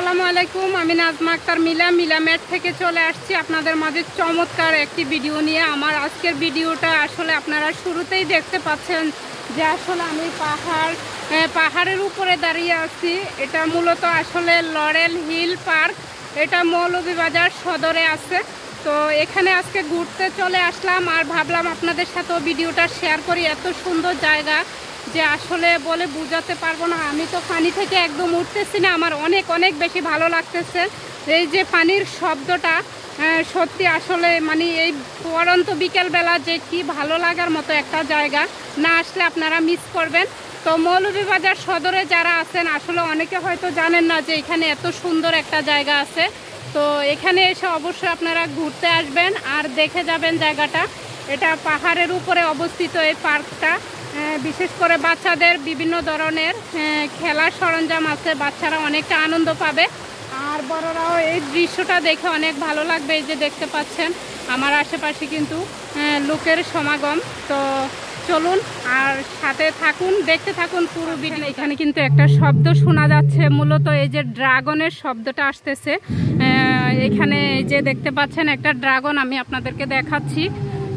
আসসালামু আলাইকুম আমি নাজমা আক্তার মিলা মিলা ম্যাট থেকে চলে আসছি আপনাদের মাঝে চমৎকার একটি ভিডিও নিয়ে আমার আজকের ভিডিওটা আসলে আপনারা শুরুতেই দেখতে পাচ্ছেন যে আসলে আমি পাহাড় পাহাড়ের উপরে দাঁড়িয়ে আছি এটা মূলত আসলে লরেল হিল পার্ক এটা মৌলভীবাজার সদরে আছে তো এখানে আজকে ঘুরতে চলে আসলাম আর ভাবলাম আপনাদের সাথেও ভিডিওটা শেয়ার করি এত সুন্দর জায়গা যে আসলে বলে বুঝাতে পারবো না আমি তো পানি থেকে একদম উঠতেছি না আমার অনেক অনেক বেশি ভালো লাগতেছে এই যে পানির শব্দটা সত্যি আসলে মানে এই পরন্ত বিকেলবেলা যে কি ভালো লাগার মতো একটা জায়গা না আসলে আপনারা মিস করবেন তো মৌলভীবাজার সদরে যারা আছেন আসলে অনেকে হয়তো জানেন না যে এখানে এত সুন্দর একটা জায়গা আছে তো এখানে এসে অবশ্যই আপনারা ঘুরতে আসবেন আর দেখে যাবেন জায়গাটা এটা পাহাড়ের উপরে অবস্থিত এই পার্কটা হ্যাঁ, বিশেষ করে বাচ্চাদের বিভিন্ন ধরনের হ্যাঁ, খেলার সরঞ্জাম আছে বাচ্চারা অনেকটা আনন্দ পাবে আর বড়রাও এই দৃশ্যটা দেখে অনেক ভালো লাগবে এই যে দেখতে পাচ্ছেন আমার আশেপাশে কিন্তু হ্যাঁ, লোকের সমাগম তো চলুন আর সাথে থাকুন দেখতে থাকুন পুরো ভিডিও এখানে কিন্তু একটা শব্দ শোনা যাচ্ছে মূলত এই যে ড্রাগনের শব্দটা আসতেছে এখানে যে দেখতে পাচ্ছেন একটা ড্রাগন আমি আপনাদেরকে দেখাচ্ছি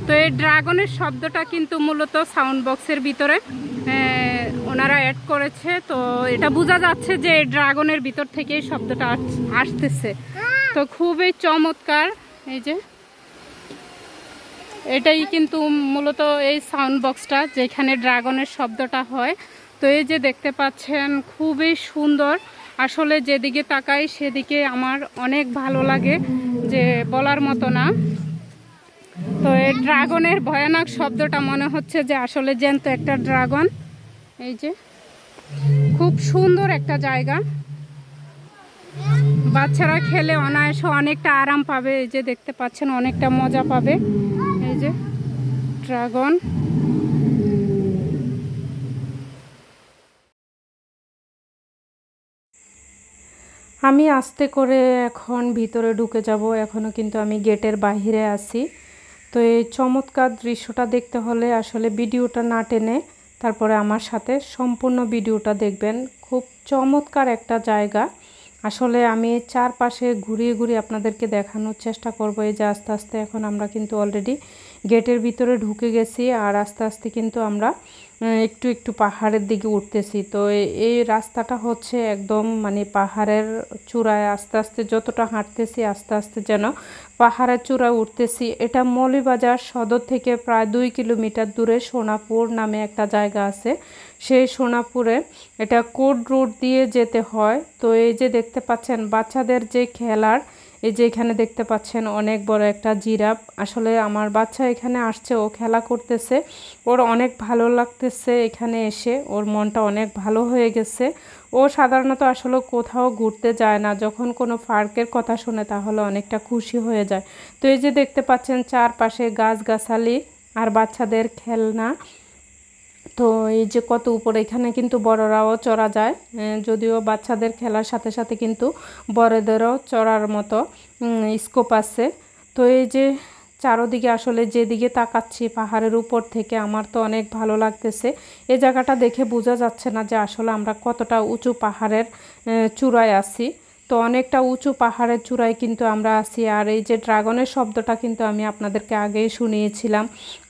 তো এই ড্রাগনের শব্দটা কিন্তু মূলত সাউন্ড বক্সের ভিতরে ওনারা অ্যাড করেছে তো এটা বোঝা যাচ্ছে যে ড্রাগনের ভিতর থেকেই শব্দটা আসতেছে তো খুবই চমৎকার এই যে এটাই কিন্তু মূলত এই সাউন্ড বক্সটা যেখানে ড্রাগনের শব্দটা হয় তো এই যে দেখতে পাচ্ছেন খুবই সুন্দর আসলে যেদিকে তাকাই সেদিকে আমার অনেক ভালো লাগে যে বলার মতো না এই ড্রাগনের ভয়ানক শব্দটা মনে হচ্ছে যে আসলে জ্যান্ত একটা ড্রাগন এই যে খুব সুন্দর একটা জায়গা বাচ্চারা খেলে অনায়াসে অনেকটা আরাম পাবে এই যে দেখতে পাচ্ছেন অনেকটা মজা পাবে এই যে ড্রাগন আমি আস্তে করে এখন ভিতরে ঢুকে যাব এখনও কিন্তু আমি গেটের বাহিরে আছি তো এই চমৎকার দৃশ্যটা দেখতে হলে আসলে ভিডিওটা না টেনে তারপরে আমার সাথে সম্পূর্ণ ভিডিওটা দেখবেন খুব চমৎকার একটা জায়গা আসলে আমি চারপাশে ঘুরিয়ে ঘুরিয়ে আপনাদেরকে দেখানোর চেষ্টা করব এই যে আস্তে আস্তে এখন আমরা কিন্তু অলরেডি গেটের ভিতরে ঢুকে গেছি আর আস্তে আস্তে কিন্তু আমরা একটু একটু পাহাড়ের দিকে উঠতেছি তো এই রাস্তাটা হচ্ছে একদম মানে পাহাড়ের চূড়ায় আস্তে আস্তে যতটা হাঁটতেছি আস্তে আস্তে যেন পাহাড়ের চূড়ায় উঠতেছি এটা মলিবাজার সদর থেকে প্রায় দুই কিলোমিটার দূরে সোনাপুর নামে একটা জায়গা আছে সেই সোনাপুরে এটা কোড রোড দিয়ে যেতে হয় তো এই যে দেখতে পাচ্ছেন বাচ্চাদের যে খেলার এই যে এখানে দেখতে পাচ্ছেন অনেক বড় একটা জিরাপ আসলে আমার বাচ্চা এখানে আসছে ও খেলা করতেছে ওর অনেক ভালো লাগতেছে এখানে এসে ওর মনটা অনেক ভালো হয়ে গেছে ও সাধারণত আসলে কোথাও ঘুরতে যায় না যখন কোনো পার্কের কথা শুনে তাহলে অনেকটা খুশি হয়ে যায় তো এই যে দেখতে পাচ্ছেন চারপাশে গাছগাছালি আর বাচ্চাদের খেলনা তো এই যে কত উপরে এখানে কিন্তু বড়রাও চড়া যায় যদিও বাচ্চাদের খেলার সাথে সাথে কিন্তু বড়দেরও চড়ার মতো স্কোপ আছে তো এই যে চারোদিকে আসলে যেদিকে তাকাচ্ছি পাহাড়ের উপর থেকে আমার তো অনেক ভালো লাগতেছে এ জায়গাটা দেখে বোঝা যাচ্ছে না যে আসলে আমরা কতটা উঁচু পাহাড়ের চূড়ায় আছি তো অনেকটা উঁচু পাহাড়ের চূড়ায় কিন্তু আমরা আছি আর এই যে ড্রাগনের শব্দটা কিন্তু আমি আপনাদেরকে আগেই শুনিয়েছিলাম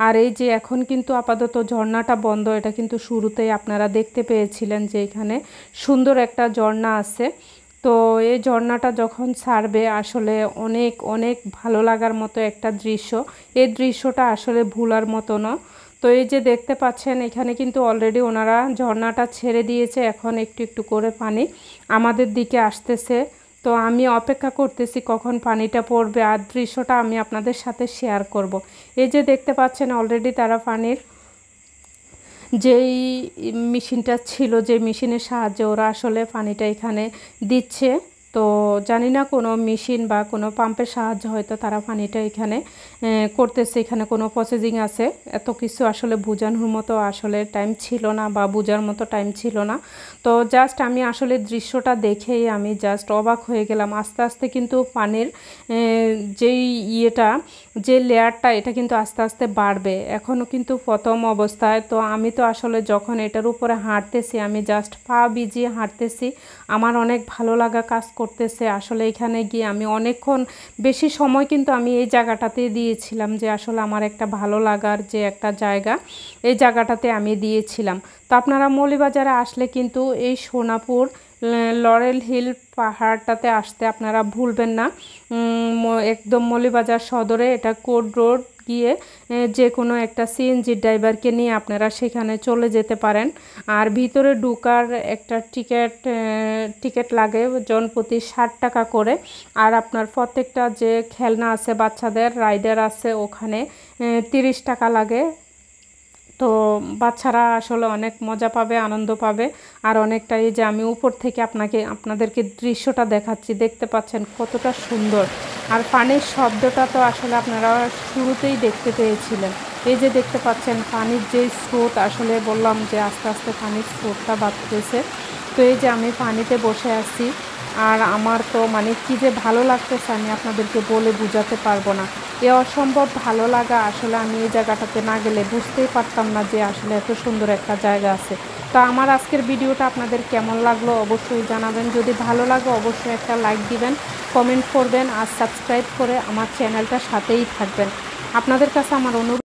আর এই যে এখন কিন্তু আপাতত ঝর্ণাটা বন্ধ এটা কিন্তু শুরুতেই আপনারা দেখতে পেয়েছিলেন যে এখানে সুন্দর একটা ঝর্ণা আছে তো এই ঝর্ণাটা যখন ছাড়বে আসলে অনেক অনেক ভালো লাগার মতো একটা দৃশ্য এই দৃশ্যটা আসলে ভুলার মতো না তো এই যে দেখতে পাচ্ছেন এখানে কিন্তু অলরেডি ওনারা ঝর্ণাটা ছেড়ে দিয়েছে এখন একটু একটু করে পানি আমাদের দিকে আসতেছে তো আমি অপেক্ষা করতেছি কখন পানিটা পড়বে আর দৃশ্যটা আমি আপনাদের সাথে শেয়ার করব। এই যে দেখতে পাচ্ছেন অলরেডি তারা পানির যেই মেশিনটা ছিল যে মেশিনের সাহায্যে ওরা আসলে পানিটা এখানে দিচ্ছে তো জানি না কোনো মেশিন বা কোনো পাম্পের সাহায্যে হয়তো তারা পানিটা এখানে করতেছে এখানে কোনো প্রসেসিং আছে এত কিছু আসলে বোঝানোর মতো আসলে টাইম ছিল না বা বোঝার মতো টাইম ছিল না তো জাস্ট আমি আসলে দৃশ্যটা দেখেই আমি জাস্ট অবাক হয়ে গেলাম আস্তে আস্তে কিন্তু পানির যেই ইয়েটা যে লেয়ারটা এটা কিন্তু আস্তে আস্তে বাড়বে এখনও কিন্তু প্রথম অবস্থায় তো আমি তো আসলে যখন এটার উপরে হাঁটতেছি আমি জাস্ট পা বিজিয়ে হাঁটতেছি আমার অনেক ভালো লাগা কাজ করতেছে আসলে এখানে গিয়ে আমি অনেকক্ষণ বেশি সময় কিন্তু আমি এই জায়গাটাতে দিয়েছিলাম যে আসলে আমার একটা ভালো লাগার যে একটা জায়গা এই জায়গাটাতে আমি দিয়েছিলাম তো আপনারা মৌলিবাজারে আসলে কিন্তু এই সোনাপুর লরেল হিল পাহাড়টাতে আসতে আপনারা ভুলবেন না একদম মলিবাজার সদরে এটা কোড রোড গিয়ে যে কোনো একটা সিএনজি ড্রাইভারকে নিয়ে আপনারা সেখানে চলে যেতে পারেন আর ভিতরে ঢুকার একটা টিকিট টিকিট লাগে জন প্রতি ষাট টাকা করে আর আপনার প্রত্যেকটা যে খেলনা আছে বাচ্চাদের রাইডার আছে ওখানে তিরিশ টাকা লাগে তো বাচ্চারা আসলে অনেক মজা পাবে আনন্দ পাবে আর অনেকটাই যে আমি উপর থেকে আপনাকে আপনাদেরকে দৃশ্যটা দেখাচ্ছি দেখতে পাচ্ছেন কতটা সুন্দর আর পানির শব্দটা তো আসলে আপনারা শুরুতেই দেখতে পেয়েছিলেন এই যে দেখতে পাচ্ছেন পানির যে স্রোত আসলে বললাম যে আস্তে আস্তে পানির স্রোতটা বাড়তেছে তো এই যে আমি পানিতে বসে আছি আর আমার তো মানে কী যে ভালো লাগতেছে আমি আপনাদেরকে বলে বোঝাতে পারবো না এ অসম্ভব ভালো লাগা আসলে আমি এই জায়গাটাতে না গেলে বুঝতেই পারতাম না যে আসলে এত সুন্দর একটা জায়গা আছে তো আমার আজকের ভিডিওটা আপনাদের কেমন লাগলো অবশ্যই জানাবেন যদি ভালো লাগে অবশ্যই একটা লাইক দিবেন কমেন্ট করবেন আর সাবস্ক্রাইব করে আমার চ্যানেলটা সাথেই থাকবেন আপনাদের কাছে আমার অনুরোধ